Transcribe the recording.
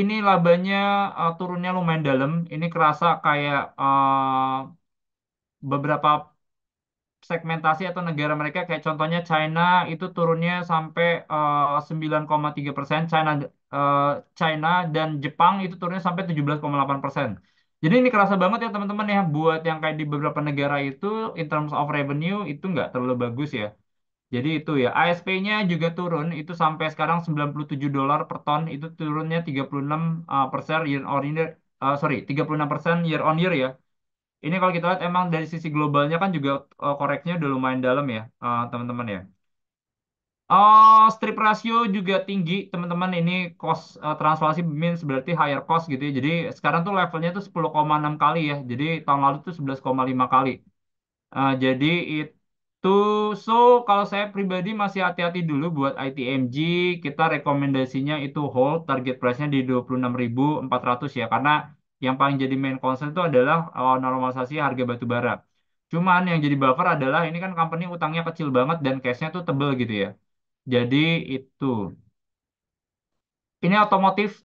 ini labanya uh, turunnya lumayan dalam. Ini kerasa kayak uh, beberapa segmentasi atau negara mereka kayak contohnya China itu turunnya sampai uh, eh, 9,3 persen, China uh, China dan Jepang itu turunnya sampai 17,8 persen. Jadi ini kerasa banget ya teman-teman ya buat yang kayak di beberapa negara itu in terms of revenue itu nggak terlalu bagus ya. Jadi itu ya, ASP-nya juga turun, itu sampai sekarang 97 dolar per ton, itu turunnya 36 uh, eh, persen year on year, uh, sorry, 36 persen year on year ya. Ini kalau kita lihat emang dari sisi globalnya kan juga uh, eh, koreksinya udah lumayan dalam ya, teman-teman uh, ya. Uh, strip ratio juga tinggi, teman-teman. Ini cost uh, translasi means berarti higher cost gitu ya. Jadi sekarang tuh levelnya tuh 10,6 kali ya. Jadi tahun lalu tuh 11,5 kali. Uh, jadi itu Tuh, so kalau saya pribadi masih hati-hati dulu buat ITMG, kita rekomendasinya itu hold target price-nya di 26.400 ya karena yang paling jadi main concern itu adalah uh, normalisasi harga batu bara. Cuman yang jadi buffer adalah ini kan company utangnya kecil banget dan cash-nya tuh tebel gitu ya. Jadi itu. Ini otomotif